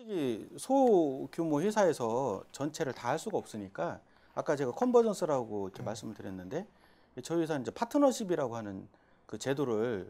솔직히 소규모 회사에서 전체를 다 할 수가 없으니까 아까 제가 컨버전스라고 이렇게 음. 말씀을 드렸는데 저희 회사는 이제 파트너십이라고 하는 그 제도를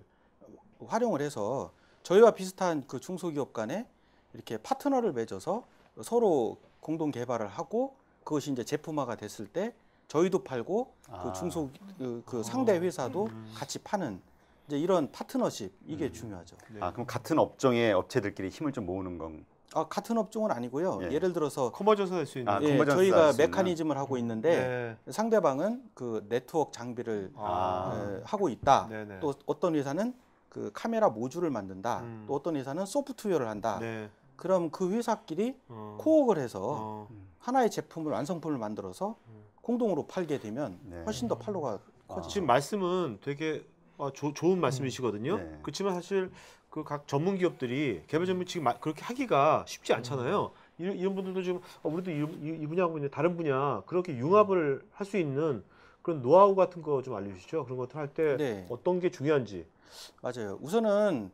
활용을 해서 저희와 비슷한 그 중소기업 간에 이렇게 파트너를 맺어서 서로 공동 개발을 하고 그것이 이제 제품화가 됐을 때 저희도 팔고 그 아. 그 중소 그, 그 아. 상대 회사도 음. 같이 파는 이제 이런 파트너십 이게 음. 중요하죠. 아 그럼 같은 업종의 업체들끼리 힘을 좀 모으는 건 아, 같은 업종은 아니고요. 예. 를 들어서 컨버전스 할수 있는 아, 예, 컨버전스 저희가 메커니즘을 하고 음. 있는데 네. 상대방은 그 네트워크 장비를 아. 예, 하고 있다. 네네. 또 어떤 회사는 그 카메라 모듈을 만든다. 음. 또 어떤 회사는 소프트웨어를 한다. 네. 그럼 그 회사끼리 어. 코어를 해서 어. 하나의 제품을 완성품을 만들어서 음. 공동으로 팔게 되면 네. 훨씬 더 팔로가 커지죠. 지금 말씀은 되게 아, 조, 좋은 말씀이시거든요. 음. 네. 그렇지만 사실 그 각 전문 기업들이 개발 전문 직금 그렇게 하기가 쉽지 않잖아요. 음. 이런, 이런, 분들도 지금 어, 우리도 이, 이, 이 분야하고 이제 다른 분야 그렇게 융합을 할 수 있는 그런 노하우 같은 거 좀 알려주시죠. 그런 것들 할때 네. 어떤 게 중요한지. 맞아요. 우선은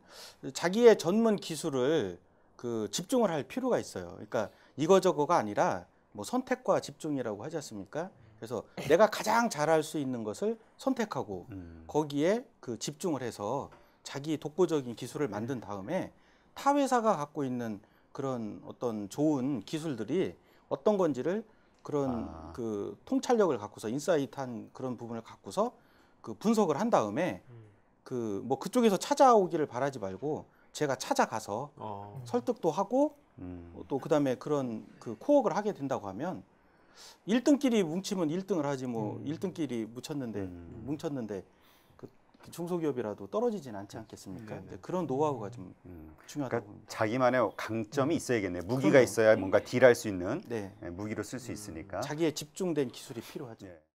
자기의 전문 기술을 그 집중을 할 필요가 있어요. 그러니까 이거저거가 아니라 뭐 선택과 집중이라고 하지 않습니까? 그래서 내가 가장 잘할 수 있는 것을 선택하고 음. 거기에 그 집중을 해서 자기 독보적인 기술을 만든 다음에 타 회사가 갖고 있는 그런 어떤 좋은 기술들이 어떤 건지를 그런 아. 그 통찰력을 갖고서 인사이트한 그런 부분을 갖고서 그 분석을 한 다음에 그 뭐 그쪽에서 찾아오기를 바라지 말고 제가 찾아가서 어. 설득도 하고 음. 또 그다음에 그런 그 코어를 하게 된다고 하면 1등끼리 뭉치면 1등을 하지 뭐 음. 1등끼리 묻혔는데 음. 뭉쳤는데 그, 그 중소기업이라도 떨어지진 않지 않겠습니까? 네, 네. 그런 노하우가 좀 음. 중요하다고 그러니까 자기만의 강점이 음. 있어야겠네요. 무기가 그럼요. 있어야 뭔가 네. 딜할 수 있는 네. 예, 무기로 쓸수 음. 있으니까. 자기의 집중된 기술이 필요하죠. 예.